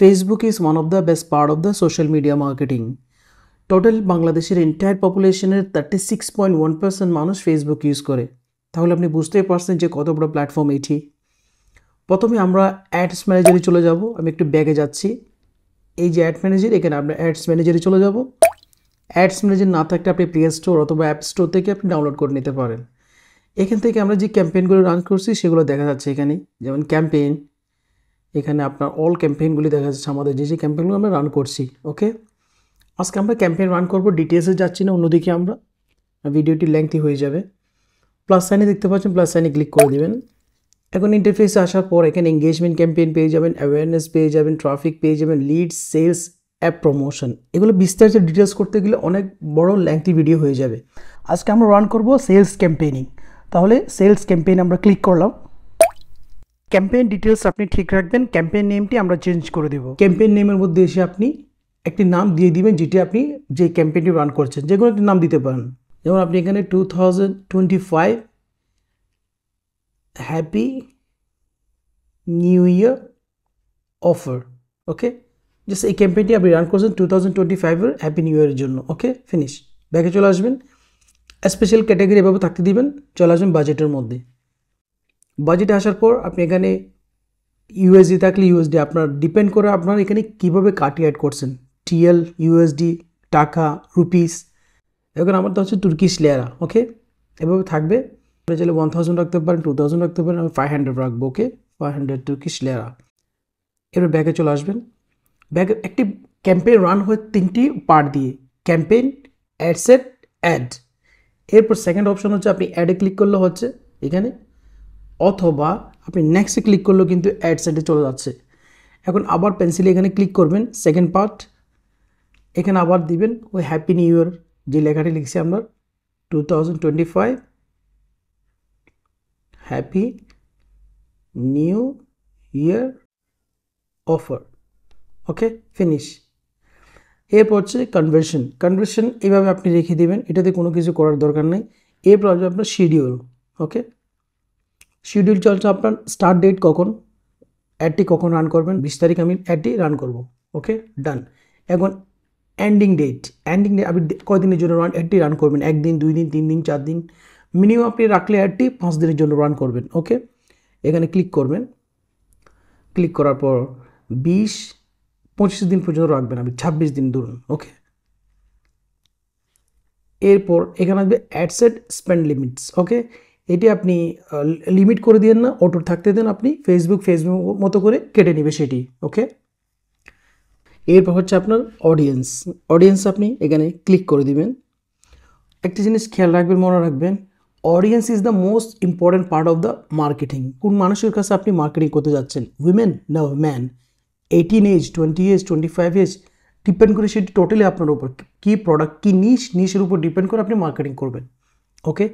Facebook is one of the best part of the social media marketing total বাংলাদেশের entire পপুলেশনের thirty six point one percent মানুষ Facebook use করে তাহলে আপনি বুঝতেই পারছেন যে কত বড় প্ল্যাটফর্ম এটি প্রথমে আমরা অ্যাডস ম্যানেজারে চলে যাব আমি একটু ব্যাগে যাচ্ছি এই যে অ্যাড ম্যানেজার এখানে আমরা অ্যাডস ম্যানেজারে চলে যাব অ্যাডস ম্যানেজার না থাকলে আপনি প্লে স্টোর অথবা অ্যাপ স্টোর থেকে আপনি ডাউনলোড করে নিতে পারেন এখান থেকে আমরা যে ক্যাম্পেইনগুলো রান করছি সেগুলো দেখা যাচ্ছে এখানে যেমন ক্যাম্পেইন এখানে আপনার অল ক্যাম্পেইনগুলি দেখা যাচ্ছে আমাদের যে যে ক্যাম্পেইনগুলো আমরা রান করছি ওকে আজকে আমরা ক্যাম্পেইন রান করব ডিটেলসে যাচ্ছি না অন্যদিকে আমরা ভিডিওটি লেংথি হয়ে যাবে প্লাস সাইনে দেখতে পাচ্ছেন প্লাস সাইনে ক্লিক করে দেবেন এখন ইন্টারফেসে আসার পর এখানে এঙ্গেজমেন্ট ক্যাম্পেইন পেয়ে যাবেন অ্যাওয়ারনেস পেয়ে যাবেন ট্রাফিক পেয়ে যাবেন লিড সেলস অ্যাপ প্রমোশন এগুলো বিস্তারিত ডিটেলস করতে গেলে অনেক বড় লেংথি ভিডিও হয়ে যাবে আজকে আমরা রান করব সেলস ক্যাম্পেইনিং তাহলে সেলস ক্যাম্পেইন আমরা ক্লিক করলাম ক্যাম্পেইন ডিটেলস আপনি ঠিক রাখবেন ক্যাম্পেইন নেমটি আমরা চেঞ্জ করে দেব ক্যাম্পেইন নেমের মধ্যে এসে আপনি একটি নাম দিয়ে দিবেন যেটি আপনি যে ক্যাম্পেইনটি রান করছেন যে কোনো একটি নাম দিতে পারেন যেমন আপনি এখানে two thousand twenty five happy new year offer okay just এই ক্যাম্পেইনটি আপনি রান করছেন two thousand twenty happy New ইয়ারের জন্য ওকে ফিনিশ ব্যাকে চলে আসবেন স্পেশাল ক্যাটাগরি এভাবে থাকতে দিবেন চলে আসবেন বাজেটের মধ্যে বাজেটে আসার পর আপনি এখানে ইউএসডি থাকলে ইউএসডি আপনার ডিপেন্ড করে আপনার এখানে কিভাবে কাটি অ্যাড করছেন টিএল ইউএসডি টাকা রুপিস এখন আমার তো হচ্ছে তুর্কিশ লেয়ারা ওকে এভাবে থাকবে আপনি চাইলে ওয়ান থাউজেন্ড রাখতে পারেন টু থাউজেন্ড রাখতে পারেন আমি ফাইভ হান্ড্রেড রাখবো okay five hundred Turkish lira এবার ব্যাগে চলে আসবেন ব্যাগে একটি ক্যাম্পেইন রান হয়ে তিনটি পার্ট দিয়ে ক্যাম্পেইন অ্যাডসেট অ্যাড এরপর সেকেন্ড অপশন হচ্ছে আপনি অ্যাডে ক্লিক করলে হচ্ছে এখানে অথবা আপনি নেক্সটে ক্লিক করলেও কিন্তু অ্যাড সাইডে চলে যাচ্ছে এখন আবার পেন্সিলে এখানে ক্লিক করবেন সেকেন্ড পার্ট এখানে আবার দিবেন ওই হ্যাপি নিউ ইয়ার যে লেখাটি লিখছি আমরা two happy new year offer okay finish এরপর হচ্ছে কনভার্সন কনভার্সন এভাবে আপনি রেখে দেবেন এটাতে কোনো কিছু করার দরকার নেই এরপর আসবে আপনার শিডিউল ওকে শিডিউল চলছে আপনার স্টার্ট ডেট কখন অ্যাডটি কখন রান করবেন বিশ তারিখ আমি অ্যাডটি রান করব ওকে ডান এখন এন্ডিং ডেট এন্ডিং ডেট আপনি কয়দিনের জন্য রান অ্যাডটি রান করবেন একদিন দুই দিন তিন দিন চার দিন মিনিমাম আপনি রাখলে অ্যাডটি পাঁচ দিনের জন্য রান করবেন ওকে এখানে ক্লিক করবেন ক্লিক করার পর বিশ পঁচিশ দিন পর্যন্ত রাখবেন আপনি ছাব্বিশ দিন ধরুন ওকে এরপর এখানে আসবে অ্যাডসেট স্পেন্ড লিমিটস ওকে এটি আপনি লিমিট করে দিয়েন না অটো থাকতে দেন আপনি ফেসবুক ফেসবুক মতো করে কেটে নেবে সেটি ওকে এরপর হচ্ছে আপনার অডিয়েন্স অডিয়েন্স আপনি এখানে ক্লিক করে দিবেন একটি জিনিস খেয়াল রাখবেন মনে রাখবেন audience is the most important part of the marketing কোন মানুষের কাছে আপনি মার্কেটিং করতে যাচ্ছেন উইমেন না man eighteen age twenty age twenty five age depend করে সেটি টোটালি আপনার উপর কী প্রোডাক্ট কী নিশ নিশের উপর ডিপেন্ড করে আপনি মার্কেটিং করবেন ওকে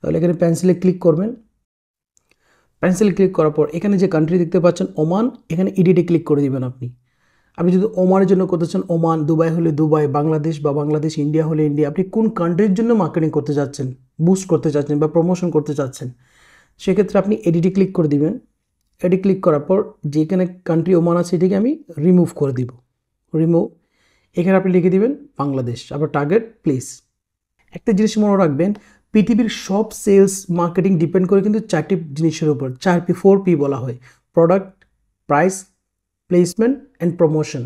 তাহলে এখানে পেন্সিলে ক্লিক করবেন পেন্সিল ক্লিক করার পর এখানে যে কান্ট্রি দেখতে পাচ্ছেন ওমান এখানে ইডিটে ক্লিক করে দিবেন আপনি আপনি যদি ওমানের জন্য করতে চান ওমান দুবাই হলে দুবাই বাংলাদেশ বা বাংলাদেশ ইন্ডিয়া হলে ইন্ডিয়া আপনি কোন কান্ট্রির জন্য মার্কেটিং করতে চাচ্ছেন বুস্ট করতে চাচ্ছেন বা প্রমোশন করতে চাচ্ছেন সেক্ষেত্রে আপনি এডিটে ক্লিক করে দিবেন এডি ক্লিক করার পর যেখানে কান্ট্রি ওমান আছে এটিকে আমি রিমুভ করে দিব রিমুভ এখানে আপনি লিখে দিবেন বাংলাদেশ আবার টার্গেট প্লিজ একটা জিনিস মনে রাখবেন পৃথিবীর সব সেলস মার্কেটিং ডিপেন্ড করে কিন্তু চারটি জিনিসের উপর চার পি ফোর পি বলা হয় product price placement and promotion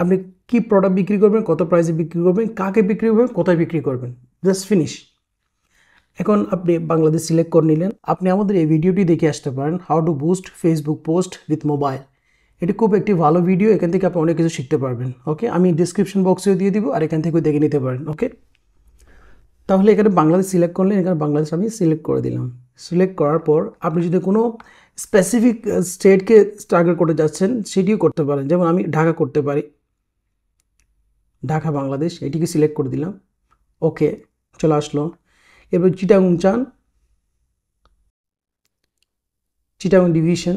আপনি কি প্রোডাক্ট বিক্রি করবেন কত প্রাইসে বিক্রি করবেন কাকে বিক্রি করবেন কোথায় বিক্রি করবেন জাস্ট ফিনিশ এখন আপনি বাংলাদেশ সিলেক্ট করে নিলেন আপনি আমাদের এই ভিডিওটি দেখে আসতে পারেন how to boost Facebook post with mobile এটি খুব একটি ভালো ভিডিও এখান থেকে আপনি অনেক কিছু শিখতে পারবেন ওকে আমি ডিসক্রিপশন বক্সেও দিয়ে দিব আর এখান থেকেও দেখে নিতে পারেন ওকে তাহলে এখানে বাংলাদেশ সিলেক্ট করলে এখানে বাংলাদেশ আমি সিলেক্ট করে দিলাম সিলেক্ট করার পর আপনি যদি কোনো স্পেসিফিক স্টেটকে স্টার্গেট করতে যাচ্ছেন সেটিও করতে পারেন যেমন আমি ঢাকা করতে পারি ঢাকা বাংলাদেশ এটিকে সিলেক্ট করে দিলাম ওকে চলে আসলো এবার চিটাগুং চান চিটাগুং ডিভিশন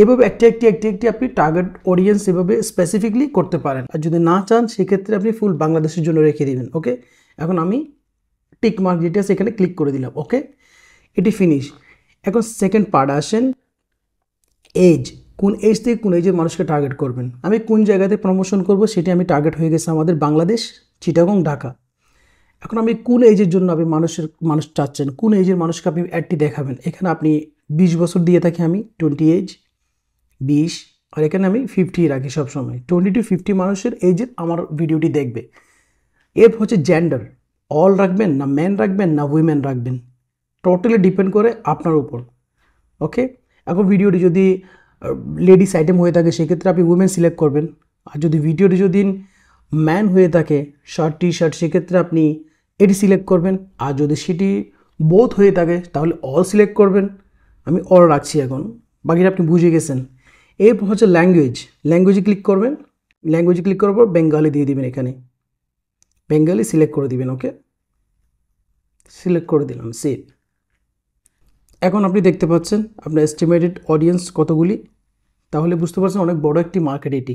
এভাবে একটি একটি একটি একটি আপনি টার্গেট অডিয়েন্স এভাবে স্পেসিফিকলি করতে পারেন আর যদি না চান সেক্ষেত্রে আপনি ফুল বাংলাদেশের জন্য রেখে দেবেন ওকে এখন আমি টিক মার্ক যেটা আছে এখানে ক্লিক করে দিলাম ওকে এটি ফিনিশ এখন সেকেন্ড পার্ট আসেন এজ কোন এজ থেকে কোন এজের মানুষকে টার্গেট করবেন আমি কোন জায়গাতে প্রমোশন করব সেটি আমি টার্গেট হয়ে গেছে আমাদের বাংলাদেশ চিটাগং ঢাকা এখন আমি কোন এজের জন্য আপনি মানুষের মানুষ চাচ্ছেন কোন এজের মানুষকে আপনি অ্যাডটি দেখাবেন এখানে আপনি বিশ বছর দিয়ে থাকি আমি টোয়েন্টি এজ বিশ আর এখানে আমি ফিফটি রাখি সবসময় টোয়েন্টি টু ফিফটি মানুষের এজের আমার ভিডিওটি দেখবে এর হচ্ছে জেন্ডার অল রাখবেন না ম্যান রাখবেন না উইমেন রাখবেন টোটালি ডিপেন্ড করে আপনার উপর ওকে এখন ভিডিওটি যদি লেডিস আইটেম হয়ে থাকে সেক্ষেত্রে আপনি উইমেন সিলেক্ট করবেন আর যদি ভিডিওটি যদি ম্যান হয়ে থাকে শার্ট টি শার্ট সেক্ষেত্রে আপনি এটি সিলেক্ট করবেন আর যদি সেটি বোধ হয়ে থাকে তাহলে অল সিলেক্ট করবেন আমি অল রাখছি এখন বাকিটা আপনি বুঝে গেছেন এরপর হচ্ছে ল্যাঙ্গুয়েজ ল্যাঙ্গুয়েজে ক্লিক করবেন ল্যাঙ্গুয়েজে ক্লিক করার পর বেঙ্গালি দিয়ে দেবেন এখানে বেঙ্গালি সিলেক্ট করে দিবেন ওকে সিলেক্ট করে দিলাম সেভ এখন আপনি দেখতে পাচ্ছেন আপনার এস্টিমেটেড অডিয়েন্স কতগুলি তাহলে বুঝতে পারছেন অনেক বড় একটি মার্কেট এটি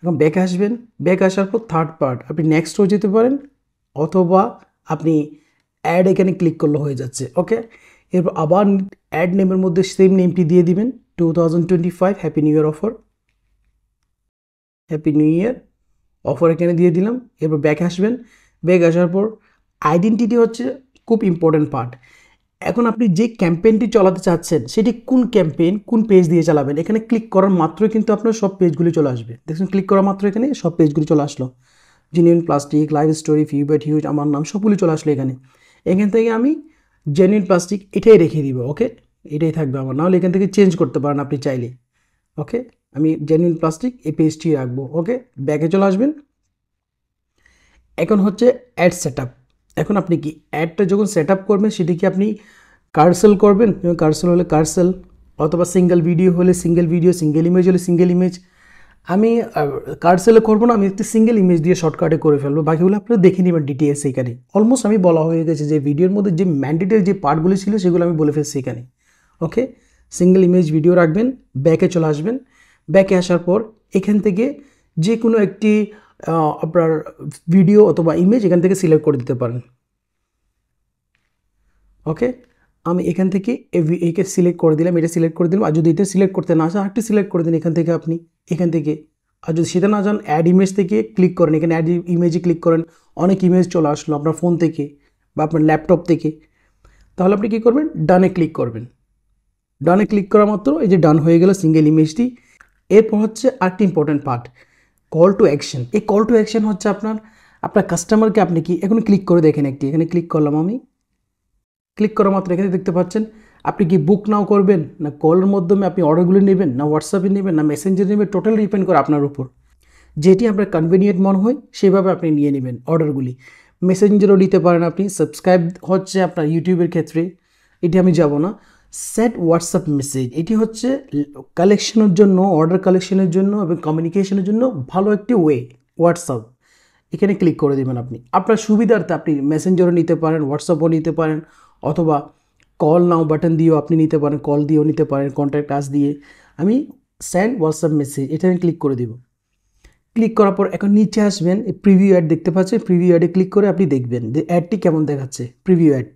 এখন ব্যাক আসবেন ব্যাক আসার পর থার্ড পার্ট আপনি নেক্সট হয়ে যেতে পারেন অথবা আপনি অ্যাড এখানে ক্লিক করলে হয়ে যাচ্ছে ওকে এরপর আবার অ্যাড নেমের মধ্যে সেম নেমটি দিয়ে দিবেন two thousand twenty five happy new year offer happy new year offer এখানে দিয়ে দিলাম এরপর ব্যাক আসবেন ব্যাক আসার পর আইডেন্টিটি হচ্ছে খুব ইম্পর্ট্যান্ট পার্ট এখন আপনি যে ক্যাম্পেইনটি চালাতে চাচ্ছেন সেটি কোন ক্যাম্পেইন কোন পেজ দিয়ে চালাবেন এখানে ক্লিক করার মাত্রই কিন্তু আপনার সব পেজগুলি চলে আসবে দেখুন ক্লিক করার মাত্র এখানে সব পেজগুলি চলে আসলো genuine plastic live story few huge আমার নাম সবগুলি চলে আসলো এখানে এখান থেকে আমি জেনুইন প্লাস্টিক এটাই রেখে দিব ওকে এটাই থাকবে আমার নাহলে এখান থেকে চেঞ্জ করতে পারেন আপনি চাইলে ওকে আমি জেনুইন প্লাস্টিক এই পেজটি রাখবো ওকে ব্যাকে চলে আসবেন এখন হচ্ছে অ্যাড সেট এখন আপনি কি অ্যাডটা যখন সেট করবেন সেটি কি আপনি কার্সেল করবেন কার্সেল হলে কার্সেল অথবা সিঙ্গেল ভিডিও হলে সিঙ্গেল ভিডিও সিঙ্গেল ইমেজ হলে সিঙ্গেল ইমেজ আমি কার্সেলে করবো না আমি একটি সিঙ্গেল ইমেজ দিয়ে শর্টকাটে করে ফেলবো বাকিগুলো আপনারা দেখে নেবেন ডিটেলস এখানে অলমোস্ট আমি বলা হয়ে গেছে যে ভিডিওর মধ্যে যে ম্যান্ডেটের যে পার্টগুলি ছিল সেগুলো আমি বলে ফেলছি এখানে ওকে সিঙ্গেল ইমেজ ভিডিও রাখবেন ব্যাকে চলে আসবেন ব্যাকে আসার পর এখান থেকে যে কোনো একটি আপনার ভিডিও অথবা ইমেজ এখান থেকে সিলেক্ট করে দিতে পারেন ওকে আমি এখান থেকে একে সিলেক্ট করে দিলাম এটা সিলেক্ট করে দিলাম আর যদি এটা সিলেক্ট করতে না চান আরেকটি সিলেক্ট করে দিন এখান থেকে আপনি এখান থেকে আর যদি সেটা না যান অ্যাড ইমেজ থেকে ক্লিক করেন এখানে অ্যাড ইমেজে ক্লিক করেন অনেক ইমেজ চলে আসলো আপনার ফোন থেকে বা আপনার ল্যাপটপ থেকে তাহলে আপনি কী করবেন ডানে ক্লিক করবেন ডানে ক্লিক করা মাত্র এই যে ডান হয়ে গেল সিঙ্গেল ইমেজটি এরপর হচ্ছে আরেকটি important part call to action এই কল টু অ্যাকশন হচ্ছে আপনার আপনার কাস্টমারকে আপনি কি এখন ক্লিক করে দেখেন একটি এখানে ক্লিক করলাম আমি ক্লিক করা মাত্র এখানে দেখতে পাচ্ছেন আপনি কি বুক নাও করবেন না কলের মাধ্যমে আপনি অর্ডারগুলি নেবেন না হোয়াটসঅ্যাপে নেবেন না মেসেঞ্জারে নেবেন টোটাল ডিপেন্ড করে আপনার উপর যেটি আপনার কনভিনিয়েন্ট মনে হয় সেভাবে আপনি নিয়ে নেবেন অর্ডারগুলি মেসেঞ্জারও নিতে পারেন আপনি সাবস্ক্রাইব হচ্ছে আপনার ইউটিউবের ক্ষেত্রে এটি আমি যাব না সেট হোয়াটসঅ্যাপ মেসেজ এটি হচ্ছে কালেকশনের জন্য অর্ডার কালেকশনের জন্য এবং কমিউনিকেশনের জন্য ভালো একটি ওয়ে হোয়াটসঅ্যাপ এখানে ক্লিক করে দেবেন আপনি আপনার সুবিধার্থে আপনি মেসেঞ্জারও নিতে পারেন হোয়াটসঅ্যাপও নিতে পারেন অথবা কল নাও বাটন দিয়েও আপনি নিতে পারেন কল দিয়েও নিতে পারেন কন্ট্যাক্ট আস দিয়ে আমি স্যান্ড হোয়াটসঅ্যাপ মেসেজ এটা আমি ক্লিক করে দেব ক্লিক করার পর এখন নিচে আসবেন প্রিভিউ অ্যাড দেখতে পাচ্ছেন প্রিভিউ অ্যাডে ক্লিক করে আপনি দেখবেন যে অ্যাডটি কেমন দেখাচ্ছে প্রিভিউ অ্যাড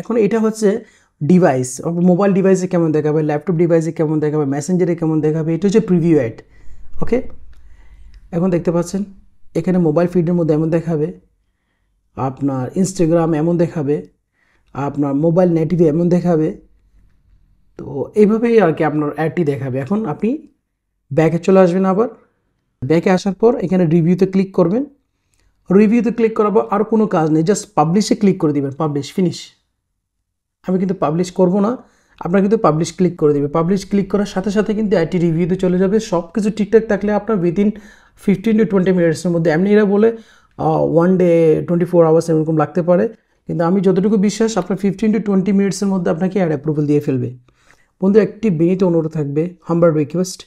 এখন এটা হচ্ছে ডিভাইস মোবাইল ডিভাইসে কেমন দেখাবে ল্যাপটপ ডিভাইসে কেমন দেখাবে মেসেঞ্জারে কেমন দেখাবে এটা হচ্ছে প্রিভিউ অ্যাড ওকে এখন দেখতে পাচ্ছেন এখানে মোবাইল ফিডের মধ্যে এমন দেখাবে আপনার ইনস্টাগ্রাম এমন দেখাবে আপনার মোবাইল নেটিভে এমন দেখাবে তো এইভাবেই আর কি আপনার অ্যাডটি দেখাবে এখন আপনি ব্যাকে চলে আসবেন আবার ব্যাকে আসার পর এখানে রিভিউতে ক্লিক করবেন রিভিউতে ক্লিক করার পর আর কোনো কাজ নেই জাস্ট পাবলিশে ক্লিক করে দিবেন পাবলিশ ফিনিশ আমি কিন্তু পাবলিশ করব না আপনার কিন্তু পাবলিশ ক্লিক করে দেবে পাবলিশ ক্লিক করার সাথে সাথে কিন্তু আইটি রিভিউতে চলে যাবে সব কিছু ঠিকঠাক থাকলে আপনার উইদিন ফিফটিন টু টোয়েন্টি মিনিটসের মধ্যে এমনি এরা বলে one day twenty four hours এরকম লাগতে পারে কিন্তু আমি যতটুকু বিশ্বাস আপনার ফিফটিন টু টোয়েন্টি মিনিটসের মধ্যে আপনাকে অ্যাড অ্যাপ্রুভাল দিয়ে ফেলবে বন্ধু একটি বিনীত অনুরোধ থাকবে হাম্বার রিকোয়েস্ট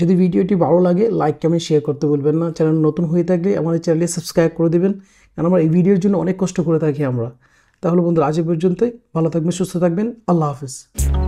যদি ভিডিওটি ভালো লাগে লাইক কমেন্ট শেয়ার করতে বলবেন না চ্যানেল নতুন হয়ে থাকলে আমাদের চ্যানেলে সাবস্ক্রাইব করে দেবেন কারণ আমরা এই ভিডিওর জন্য অনেক কষ্ট করে থাকি আমরা তাহলে বন্ধুরা আজ পর্যন্তই ভালো থাকবেন সুস্থ থাকবেন আল্লাহ হাফিজ